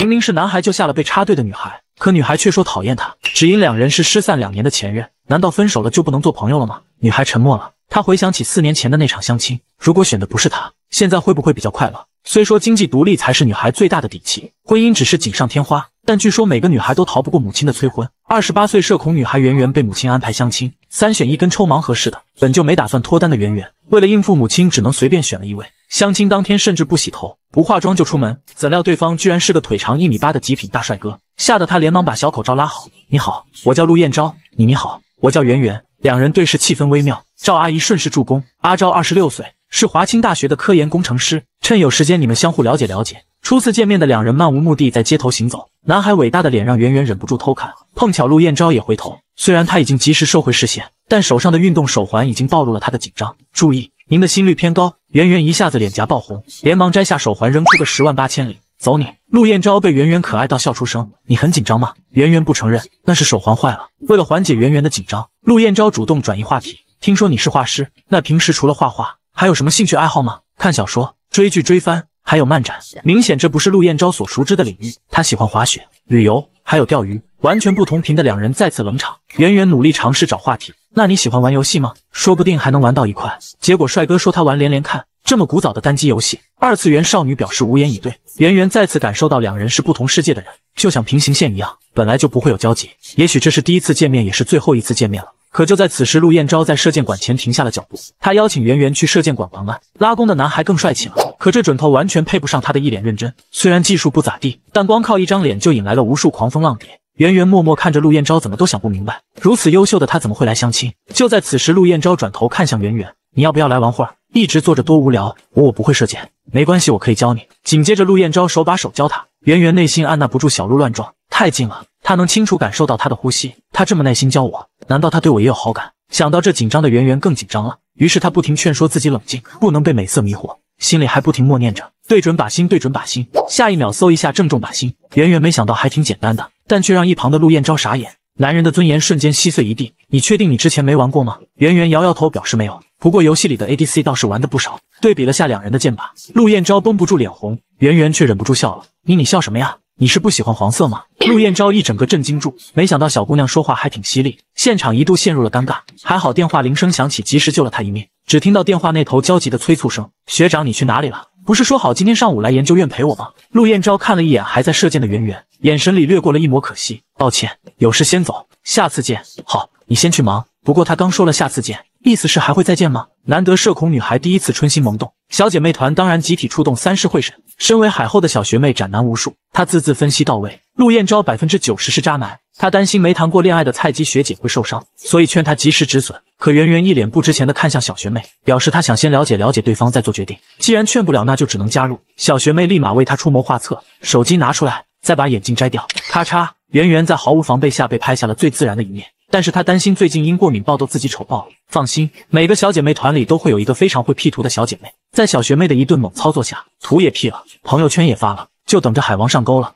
明明是男孩救下了被插队的女孩，可女孩却说讨厌他，只因两人是失散两年的前任。难道分手了就不能做朋友了吗？女孩沉默了，她回想起四年前的那场相亲，如果选的不是他，现在会不会比较快乐？虽说经济独立才是女孩最大的底气，婚姻只是锦上添花，但据说每个女孩都逃不过母亲的催婚。二十八岁社恐女孩圆圆被母亲安排相亲，三选一跟抽盲盒似的，本就没打算脱单的圆圆，为了应付母亲，只能随便选了一位。相亲当天，甚至不洗头、不化妆就出门，怎料对方居然是个腿长一米八的极品大帅哥，吓得他连忙把小口罩拉好。你好，我叫陆彦昭。你你好，我叫圆圆。两人对视，气氛微妙。赵阿姨顺势助攻：阿昭二十六岁，是华清大学的科研工程师。趁有时间，你们相互了解了解。初次见面的两人漫无目的在街头行走，男孩伟大的脸让圆圆忍不住偷看。碰巧陆彦昭也回头，虽然他已经及时收回视线，但手上的运动手环已经暴露了他的紧张。注意，您的心率偏高。圆圆一下子脸颊爆红，连忙摘下手环扔出个十万八千里，走你！陆晏昭被圆圆可爱到笑出声。你很紧张吗？圆圆不承认，那是手环坏了。为了缓解圆圆的紧张，陆晏昭主动转移话题。听说你是画师，那平时除了画画，还有什么兴趣爱好吗？看小说、追剧、追番，还有漫展。明显这不是陆晏昭所熟知的领域。他喜欢滑雪、旅游，还有钓鱼。完全不同频的两人再次冷场，圆圆努力尝试找话题。那你喜欢玩游戏吗？说不定还能玩到一块。结果帅哥说他玩连连看，这么古早的单机游戏，二次元少女表示无言以对。圆圆再次感受到两人是不同世界的人，就像平行线一样，本来就不会有交集。也许这是第一次见面，也是最后一次见面了。可就在此时，陆彦昭在射箭馆前停下了脚步，他邀请圆圆去射箭馆玩玩。拉弓的男孩更帅气了，可这准头完全配不上他的一脸认真。虽然技术不咋地，但光靠一张脸就引来了无数狂风浪蝶。圆圆默默看着陆彦昭，怎么都想不明白，如此优秀的他怎么会来相亲？就在此时，陆彦昭转头看向圆圆：“你要不要来玩会儿？一直坐着多无聊。我我不会射箭，没关系，我可以教你。”紧接着，陆彦昭手把手教他。圆圆内心按捺不住，小鹿乱撞。太近了，他能清楚感受到他的呼吸。他这么耐心教我，难道他对我也有好感？想到这，紧张的圆圆更紧张了。于是他不停劝说自己冷静，不能被美色迷惑，心里还不停默念着：“对准靶心，对准靶心。”下一秒，嗖一下，正中靶心。圆圆没想到还挺简单的。但却让一旁的陆燕昭傻眼，男人的尊严瞬间稀碎一地。你确定你之前没玩过吗？圆圆摇摇头，表示没有。不过游戏里的 ADC 倒是玩的不少。对比了下两人的剑法，陆燕昭绷不住脸红，圆圆却忍不住笑了。你你笑什么呀？你是不喜欢黄色吗？陆燕昭一整个震惊住，没想到小姑娘说话还挺犀利，现场一度陷入了尴尬。还好电话铃声响起，及时救了他一命。只听到电话那头焦急的催促声：“学长，你去哪里了？”不是说好今天上午来研究院陪我吗？陆彦昭看了一眼还在射箭的圆圆，眼神里掠过了一抹可惜。抱歉，有事先走，下次见。好，你先去忙。不过他刚说了下次见。意思是还会再见吗？难得社恐女孩第一次春心萌动，小姐妹团当然集体出动三世会审。身为海后的小学妹斩男无数，她字字分析到位。陆燕昭百分之九十是渣男，她担心没谈过恋爱的菜鸡学姐会受伤，所以劝她及时止损。可圆圆一脸不值钱的看向小学妹，表示她想先了解了解对方再做决定。既然劝不了，那就只能加入。小学妹立马为她出谋划策，手机拿出来，再把眼镜摘掉，咔嚓，圆圆在毫无防备下被拍下了最自然的一面。但是他担心最近因过敏爆痘，自己丑爆。了。放心，每个小姐妹团里都会有一个非常会 P 图的小姐妹，在小学妹的一顿猛操作下，图也 P 了，朋友圈也发了，就等着海王上钩了。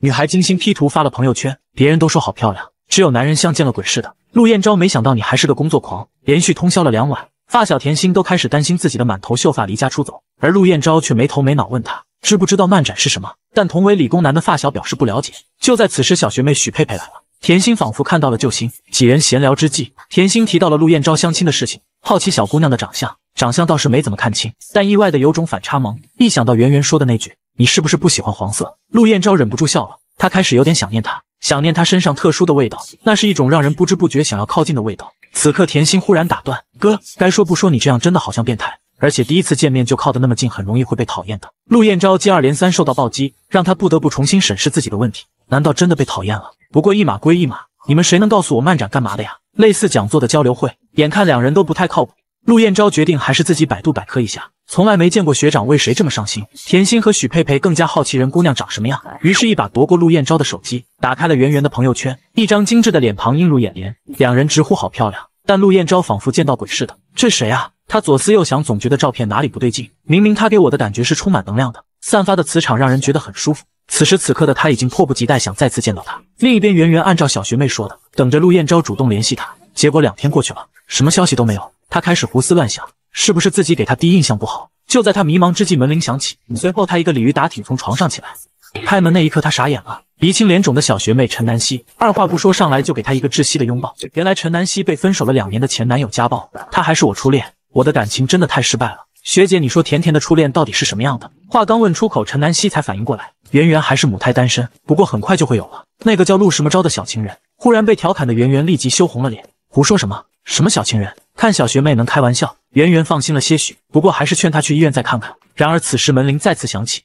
女孩精心 P 图发了朋友圈，别人都说好漂亮，只有男人像见了鬼似的。陆晏昭没想到你还是个工作狂，连续通宵了两晚，发小甜心都开始担心自己的满头秀发离家出走，而陆晏昭却没头没脑问他知不知道漫展是什么。但同为理工男的发小表示不了解。就在此时，小学妹许佩佩来了。甜心仿佛看到了救星。几人闲聊之际，甜心提到了陆燕昭相亲的事情。好奇小姑娘的长相，长相倒是没怎么看清，但意外的有种反差萌。一想到圆圆说的那句“你是不是不喜欢黄色”，陆燕昭忍不住笑了。他开始有点想念他，想念他身上特殊的味道，那是一种让人不知不觉想要靠近的味道。此刻，甜心忽然打断：“哥，该说不说，你这样真的好像变态。而且第一次见面就靠得那么近，很容易会被讨厌的。”陆燕昭接二连三受到暴击，让他不得不重新审视自己的问题。难道真的被讨厌了？不过一码归一码，你们谁能告诉我漫展干嘛的呀？类似讲座的交流会。眼看两人都不太靠谱，陆晏昭决定还是自己百度百科一下。从来没见过学长为谁这么上心。甜心和许佩佩更加好奇人姑娘长什么样，于是一把夺过陆晏昭的手机，打开了圆圆的朋友圈。一张精致的脸庞映入眼帘，两人直呼好漂亮。但陆晏昭仿佛见到鬼似的，这谁啊？他左思右想，总觉得照片哪里不对劲。明明他给我的感觉是充满能量的。散发的磁场让人觉得很舒服。此时此刻的他已经迫不及待想再次见到他。另一边，圆圆按照小学妹说的，等着陆晏昭主动联系他。结果两天过去了，什么消息都没有。他开始胡思乱想，是不是自己给他第一印象不好？就在他迷茫之际，门铃响起。随后他一个鲤鱼打挺从床上起来，开门那一刻他傻眼了，鼻青脸肿的小学妹陈南希，二话不说上来就给他一个窒息的拥抱。原来陈南希被分手了两年的前男友家暴，他还是我初恋，我的感情真的太失败了。学姐，你说甜甜的初恋到底是什么样的？话刚问出口，陈南希才反应过来，圆圆还是母胎单身，不过很快就会有了。那个叫陆什么昭的小情人，忽然被调侃的圆圆立即羞红了脸，胡说什么什么小情人？看小学妹能开玩笑，圆圆放心了些许，不过还是劝她去医院再看看。然而此时门铃再次响起，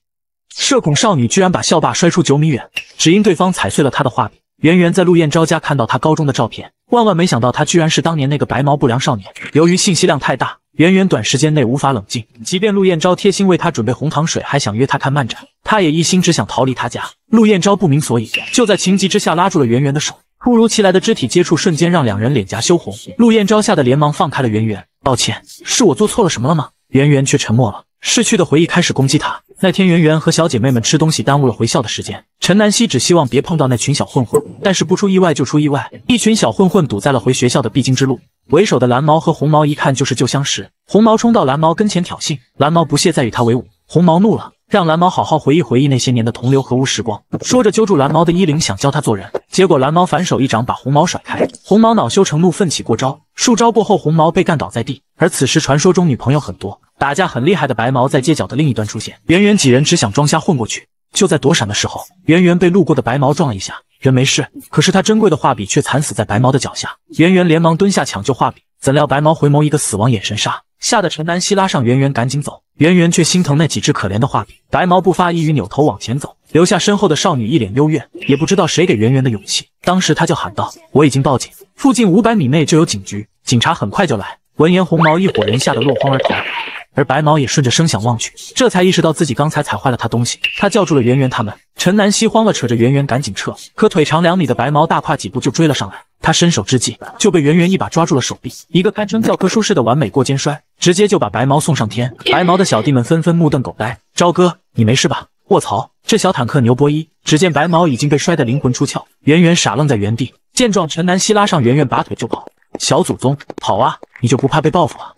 社恐少女居然把校霸摔出九米远，只因对方踩碎了她的画笔。圆圆在陆燕昭家看到她高中的照片，万万没想到她居然是当年那个白毛不良少年。由于信息量太大。圆圆短时间内无法冷静，即便陆晏昭贴心为他准备红糖水，还想约他看漫展，他也一心只想逃离他家。陆晏昭不明所以，就在情急之下拉住了圆圆的手。突如其来的肢体接触瞬间让两人脸颊羞红，陆晏昭吓得连忙放开了圆圆。抱歉，是我做错了什么了吗？圆圆却沉默了。逝去的回忆开始攻击他。那天圆圆和小姐妹们吃东西，耽误了回校的时间。陈南希只希望别碰到那群小混混，但是不出意外就出意外，一群小混混堵在了回学校的必经之路。为首的蓝毛和红毛一看就是旧相识，红毛冲到蓝毛跟前挑衅，蓝毛不屑再与他为伍。红毛怒了，让蓝毛好好回忆回忆那些年的同流合污时光，说着揪住蓝毛的衣领想教他做人，结果蓝毛反手一掌把红毛甩开。红毛恼羞成怒，奋起过招，数招过后红毛被干倒在地。而此时传说中女朋友很多、打架很厉害的白毛在街角的另一端出现，圆圆几人只想装瞎混过去，就在躲闪的时候，圆圆被路过的白毛撞了一下。人没事，可是他珍贵的画笔却惨死在白毛的脚下。圆圆连忙蹲下抢救画笔，怎料白毛回眸一个死亡眼神杀，吓得陈南希拉上圆圆赶紧走。圆圆却心疼那几支可怜的画笔。白毛不发一语，扭头往前走，留下身后的少女一脸幽怨，也不知道谁给圆圆的勇气。当时他就喊道：“我已经报警，附近五百米内就有警局，警察很快就来。”闻言，红毛一伙人吓得落荒而逃，而白毛也顺着声响望去，这才意识到自己刚才踩坏了他东西，他叫住了圆圆他们。陈南希慌了，扯着圆圆赶紧撤，可腿长两米的白毛大跨几步就追了上来。他伸手之际，就被圆圆一把抓住了手臂，一个堪称教科书式的完美过肩摔，直接就把白毛送上天。白毛的小弟们纷纷目瞪狗呆。朝哥，你没事吧？卧槽，这小坦克牛波一！只见白毛已经被摔得灵魂出窍，圆圆傻愣在原地。见状，陈南希拉上圆圆，拔腿就跑。小祖宗，跑啊！你就不怕被报复啊？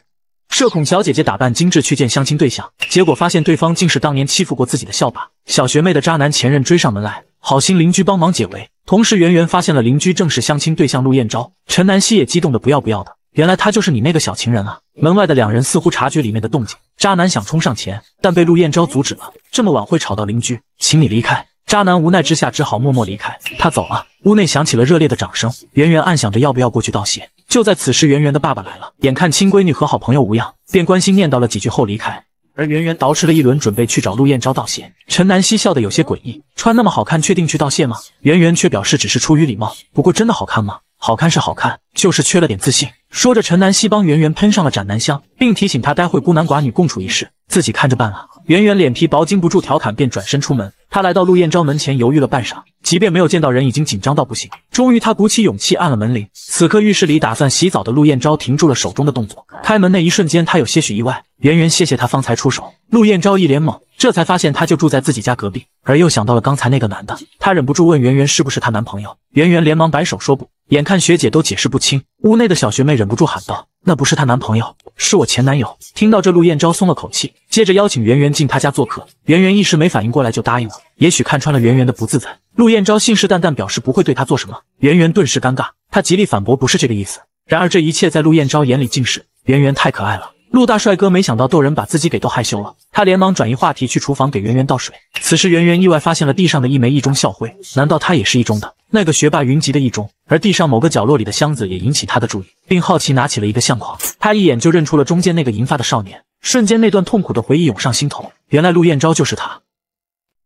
社恐小姐姐打扮精致去见相亲对象，结果发现对方竟是当年欺负过自己的校霸、小学妹的渣男前任追上门来。好心邻居帮忙解围，同时圆圆发现了邻居正是相亲对象陆晏昭，陈南希也激动的不要不要的，原来他就是你那个小情人啊！门外的两人似乎察觉里面的动静，渣男想冲上前，但被陆晏昭阻止了，这么晚会吵到邻居，请你离开。渣男无奈之下只好默默离开。他走了，屋内响起了热烈的掌声。圆圆暗想着要不要过去道谢。就在此时，圆圆的爸爸来了，眼看亲闺女和好朋友无恙，便关心念叨了几句后离开。而圆圆捯饬了一轮，准备去找陆燕昭道谢。陈南希笑得有些诡异，穿那么好看，确定去道谢吗？圆圆却表示只是出于礼貌。不过真的好看吗？好看是好看，就是缺了点自信。说着，陈南希帮圆圆喷上了斩男香，并提醒她待会孤男寡女共处一室，自己看着办啊。圆圆脸皮薄，经不住调侃，便转身出门。他来到陆燕昭门前，犹豫了半晌，即便没有见到人，已经紧张到不行。终于，他鼓起勇气按了门铃。此刻，浴室里打算洗澡的陆燕昭停住了手中的动作。开门那一瞬间，他有些许意外。圆圆，谢谢他方才出手。陆燕昭一脸懵，这才发现他就住在自己家隔壁，而又想到了刚才那个男的，他忍不住问圆圆是不是她男朋友。圆圆连忙摆手说不。眼看学姐都解释不清，屋内的小学妹忍不住喊道：“那不是她男朋友，是我前男友。”听到这，陆燕昭松了口气。接着邀请圆圆进他家做客，圆圆一时没反应过来就答应了。也许看穿了圆圆的不自在，陆晏昭信誓旦旦表示不会对他做什么。圆圆顿时尴尬，他极力反驳不是这个意思。然而这一切在陆彦昭眼里尽是圆圆太可爱了。陆大帅哥没想到逗人把自己给逗害羞了，他连忙转移话题去厨房给圆圆倒水。此时圆圆意外发现了地上的一枚一中校徽，难道他也是一中的？那个学霸云集的一中。而地上某个角落里的箱子也引起他的注意，并好奇拿起了一个相框，他一眼就认出了中间那个银发的少年。瞬间，那段痛苦的回忆涌上心头。原来陆燕昭就是他。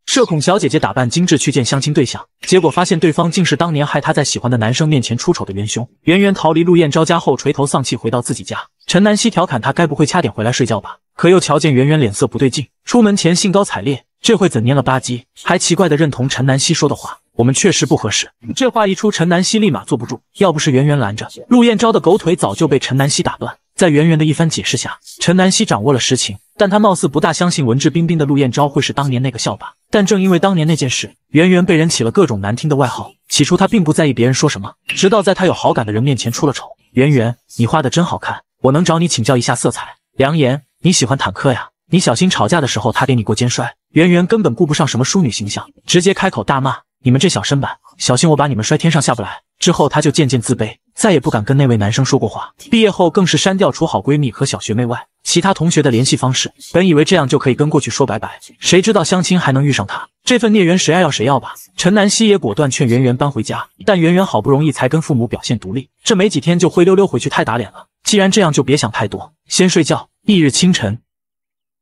社恐小姐姐打扮精致去见相亲对象，结果发现对方竟是当年害她在喜欢的男生面前出丑的元凶。圆圆逃离陆燕昭家后，垂头丧气回到自己家。陈南希调侃他：“该不会掐点回来睡觉吧？”可又瞧见圆圆脸色不对劲，出门前兴高采烈，这会怎蔫了吧唧？还奇怪的认同陈南希说的话：“我们确实不合适。”这话一出，陈南希立马坐不住。要不是圆圆拦着，陆燕昭的狗腿早就被陈南希打断。在圆圆的一番解释下，陈南希掌握了实情，但他貌似不大相信文质彬彬的陆彦昭会是当年那个校霸。但正因为当年那件事，圆圆被人起了各种难听的外号。起初他并不在意别人说什么，直到在他有好感的人面前出了丑。圆圆，你画的真好看，我能找你请教一下色彩。梁言，你喜欢坦克呀？你小心吵架的时候他给你过肩摔。圆圆根本顾不上什么淑女形象，直接开口大骂：“你们这小身板，小心我把你们摔天上下不来。”之后他就渐渐自卑。再也不敢跟那位男生说过话，毕业后更是删掉除好闺蜜和小学妹外，其他同学的联系方式。本以为这样就可以跟过去说拜拜，谁知道相亲还能遇上他，这份孽缘谁爱要谁要吧。陈南希也果断劝圆圆搬回家，但圆圆好不容易才跟父母表现独立，这没几天就灰溜溜回去，太打脸了。既然这样，就别想太多，先睡觉。翌日清晨。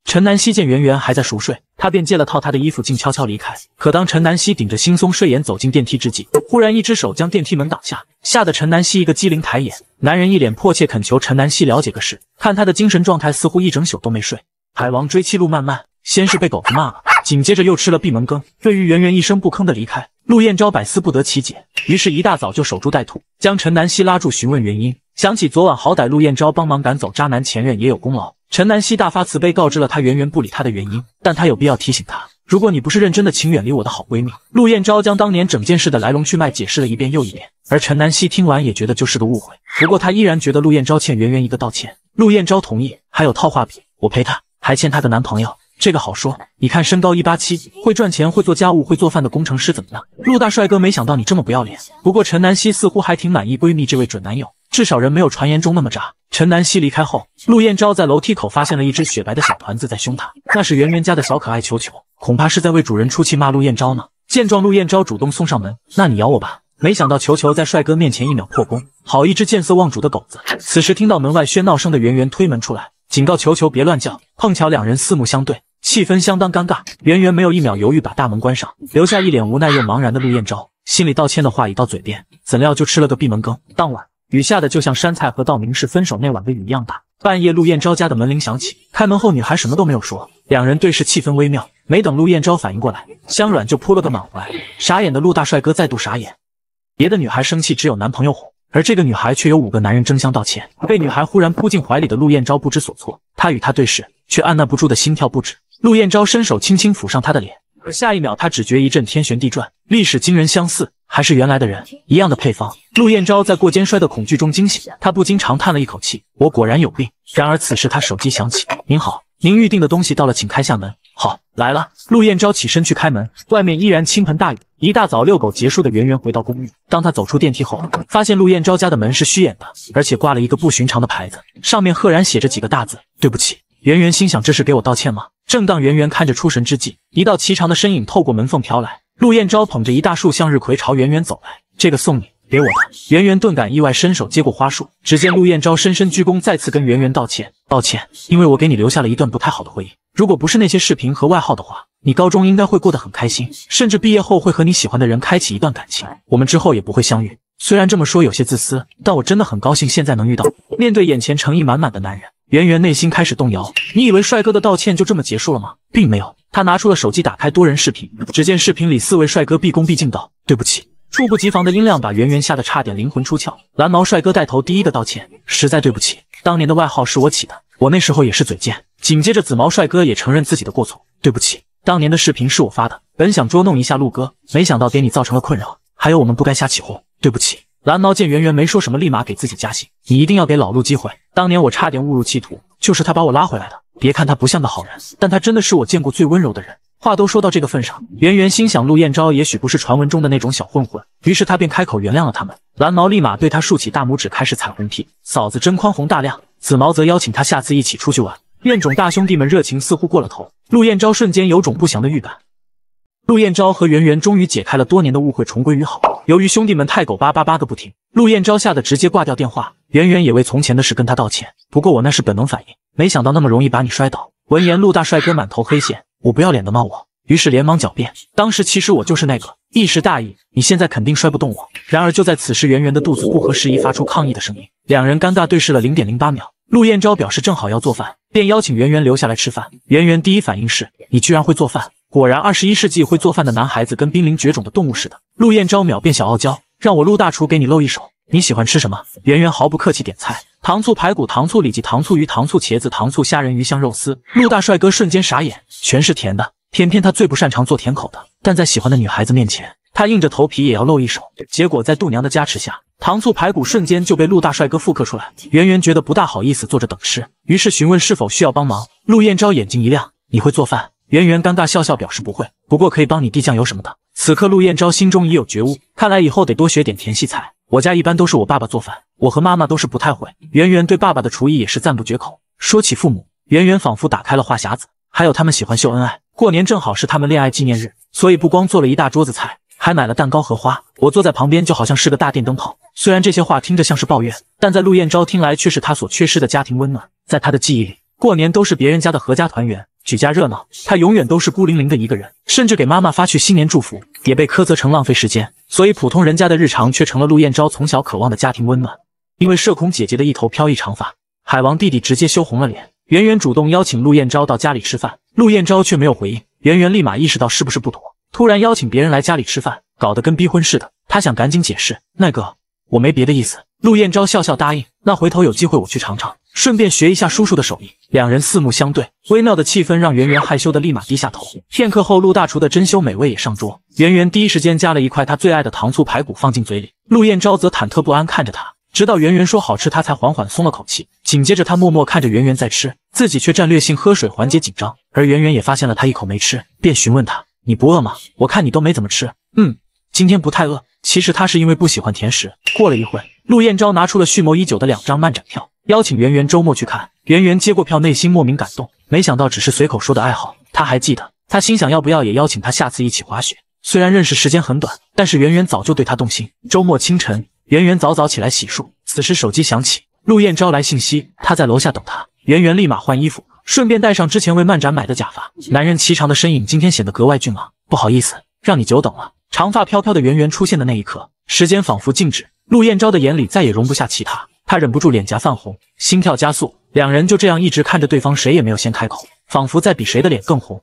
陈南希见圆圆还在熟睡，他便借了套她的衣服，静悄悄离开。可当陈南希顶着惺忪睡眼走进电梯之际，忽然一只手将电梯门挡下，吓得陈南希一个机灵，抬眼，男人一脸迫切恳求陈南希了解个事。看他的精神状态，似乎一整宿都没睡。海王追妻路漫漫，先是被狗子骂了，紧接着又吃了闭门羹。对于圆圆一声不吭的离开，陆燕昭百思不得其解，于是一大早就守株待兔，将陈南希拉住询问原因。想起昨晚好歹陆燕昭帮忙赶走渣男前任，也有功劳。陈南希大发慈悲，告知了她圆圆不理她的原因，但她有必要提醒她：如果你不是认真的，请远离我的好闺蜜。陆燕昭将当年整件事的来龙去脉解释了一遍又一遍，而陈南希听完也觉得就是个误会，不过她依然觉得陆燕昭欠圆圆一个道歉。陆燕昭同意，还有套画笔，我陪她，还欠她的男朋友，这个好说。你看，身高一八七，会赚钱，会做家务，会做饭的工程师怎么样？陆大帅哥，没想到你这么不要脸。不过陈南希似乎还挺满意闺蜜这位准男友。至少人没有传言中那么渣。陈南希离开后，陆燕昭在楼梯口发现了一只雪白的小团子在凶他，那是圆圆家的小可爱球球，恐怕是在为主人出气骂陆燕昭呢。见状，陆燕昭主动送上门，那你咬我吧。没想到球球在帅哥面前一秒破功，好一只见色忘主的狗子。此时听到门外喧闹声的圆圆推门出来，警告球球别乱叫。碰巧两人四目相对，气氛相当尴尬。圆圆没有一秒犹豫，把大门关上，留下一脸无奈又茫然的陆燕昭，心里道歉的话已到嘴边，怎料就吃了个闭门羹。当晚。雨下的就像山菜和道明寺分手那晚的雨一样大。半夜，陆燕昭家的门铃响起，开门后女孩什么都没有说，两人对视，气氛微妙。没等陆燕昭反应过来，香软就扑了个满怀。傻眼的陆大帅哥再度傻眼。别的女孩生气，只有男朋友哄，而这个女孩却有五个男人争相道歉。被女孩忽然扑进怀里的陆燕昭不知所措，他与她对视，却按捺不住的心跳不止。陆燕昭伸手轻轻抚上她的脸，可下一秒他只觉一阵天旋地转，历史惊人相似。还是原来的人，一样的配方。陆彦昭在过肩摔的恐惧中惊醒，他不禁长叹了一口气：“我果然有病。”然而此时他手机响起：“您好，您预定的东西到了，请开下门。”“好，来了。”陆彦昭起身去开门，外面依然倾盆大雨。一大早遛狗结束的圆圆回到公寓，当他走出电梯后，发现陆彦昭家的门是虚掩的，而且挂了一个不寻常的牌子，上面赫然写着几个大字：“对不起。”圆圆心想：“这是给我道歉吗？”正当圆圆看着出神之际，一道颀长的身影透过门缝飘来。陆彦昭捧着一大束向日葵朝圆圆走来，这个送你，给我吧。圆圆顿感意外，伸手接过花束。只见陆彦昭深深鞠躬，再次跟圆圆道歉，抱歉，因为我给你留下了一段不太好的回忆。如果不是那些视频和外号的话，你高中应该会过得很开心，甚至毕业后会和你喜欢的人开启一段感情，我们之后也不会相遇。虽然这么说有些自私，但我真的很高兴现在能遇到。面对眼前诚意满满的男人，圆圆内心开始动摇。你以为帅哥的道歉就这么结束了吗？并没有。他拿出了手机，打开多人视频，只见视频里四位帅哥毕恭毕敬道：“对不起。”猝不及防的音量把圆圆吓得差点灵魂出窍。蓝毛帅哥带头第一个道歉：“实在对不起，当年的外号是我起的，我那时候也是嘴贱。”紧接着紫毛帅哥也承认自己的过错：“对不起，当年的视频是我发的，本想捉弄一下陆哥，没想到给你造成了困扰。还有我们不该瞎起哄，对不起。”蓝毛见圆圆没说什么，立马给自己加薪：“你一定要给老陆机会，当年我差点误入歧途，就是他把我拉回来的。”别看他不像个好人，但他真的是我见过最温柔的人。话都说到这个份上，圆圆心想陆彦昭也许不是传闻中的那种小混混，于是他便开口原谅了他们。蓝毛立马对他竖起大拇指，开始彩虹屁。嫂子真宽宏大量。紫毛则邀请他下次一起出去玩。怨种大兄弟们热情似乎过了头，陆彦昭瞬间有种不祥的预感。陆彦昭和圆圆终于解开了多年的误会，重归于好。由于兄弟们太狗巴巴巴个不停，陆彦昭吓得直接挂掉电话。圆圆也为从前的事跟他道歉。不过我那是本能反应，没想到那么容易把你摔倒。闻言，陆大帅哥满头黑线：“我不要脸的吗我？”于是连忙狡辩：“当时其实我就是那个一时大意，你现在肯定摔不动我。”然而就在此时，圆圆的肚子不合时宜发出抗议的声音。两人尴尬对视了零点零八秒。陆彦昭表示正好要做饭，便邀请圆圆留下来吃饭。圆圆第一反应是：“你居然会做饭？”果然，二十一世纪会做饭的男孩子跟濒临绝种的动物似的。陆燕昭秒变小傲娇，让我陆大厨给你露一手。你喜欢吃什么？圆圆毫不客气点菜：糖醋排骨、糖醋里脊、糖醋鱼、糖醋茄子、糖醋虾仁、鱼香肉丝。陆大帅哥瞬间傻眼，全是甜的，偏偏他最不擅长做甜口的。但在喜欢的女孩子面前，他硬着头皮也要露一手。结果在度娘的加持下，糖醋排骨瞬间就被陆大帅哥复刻出来。圆圆觉得不大好意思坐着等吃，于是询问是否需要帮忙。陆燕昭眼睛一亮，你会做饭？圆圆尴尬笑笑，表示不会，不过可以帮你递酱油什么的。此刻陆晏昭心中已有觉悟，看来以后得多学点甜系菜。我家一般都是我爸爸做饭，我和妈妈都是不太会。圆圆对爸爸的厨艺也是赞不绝口。说起父母，圆圆仿佛打开了话匣子，还有他们喜欢秀恩爱，过年正好是他们恋爱纪念日，所以不光做了一大桌子菜，还买了蛋糕和花。我坐在旁边就好像是个大电灯泡。虽然这些话听着像是抱怨，但在陆晏昭听来却是他所缺失的家庭温暖。在他的记忆里，过年都是别人家的合家团圆。举家热闹，他永远都是孤零零的一个人，甚至给妈妈发去新年祝福，也被苛责成浪费时间。所以普通人家的日常，却成了陆晏昭从小渴望的家庭温暖。因为社恐姐姐的一头飘逸长发，海王弟弟直接羞红了脸。圆圆主动邀请陆晏昭到家里吃饭，陆晏昭却没有回应。圆圆立马意识到是不是不妥，突然邀请别人来家里吃饭，搞得跟逼婚似的。他想赶紧解释，那个我没别的意思。陆晏昭笑笑答应，那回头有机会我去尝尝。顺便学一下叔叔的手艺。两人四目相对，微妙的气氛让圆圆害羞的立马低下头。片刻后，陆大厨的珍馐美味也上桌。圆圆第一时间夹了一块他最爱的糖醋排骨放进嘴里，陆晏昭则忐忑不安看着他，直到圆圆说好吃，他才缓缓松了口气。紧接着，他默默看着圆圆在吃，自己却战略性喝水缓解紧张。而圆圆也发现了他一口没吃，便询问他：“你不饿吗？我看你都没怎么吃。”“嗯，今天不太饿。其实他是因为不喜欢甜食。”过了一会，陆晏昭拿出了蓄谋已久的两张漫展票。邀请圆圆周末去看。圆圆接过票，内心莫名感动。没想到只是随口说的爱好，他还记得。他心想，要不要也邀请他下次一起滑雪？虽然认识时间很短，但是圆圆早就对他动心。周末清晨，圆圆早早起来洗漱，此时手机响起，陆燕昭来信息，他在楼下等他。圆圆立马换衣服，顺便带上之前为漫展买的假发。男人颀长的身影今天显得格外俊朗。不好意思，让你久等了。长发飘飘的圆圆出现的那一刻，时间仿佛静止。陆燕昭的眼里再也容不下其他。他忍不住脸颊泛红，心跳加速，两人就这样一直看着对方，谁也没有先开口，仿佛在比谁的脸更红。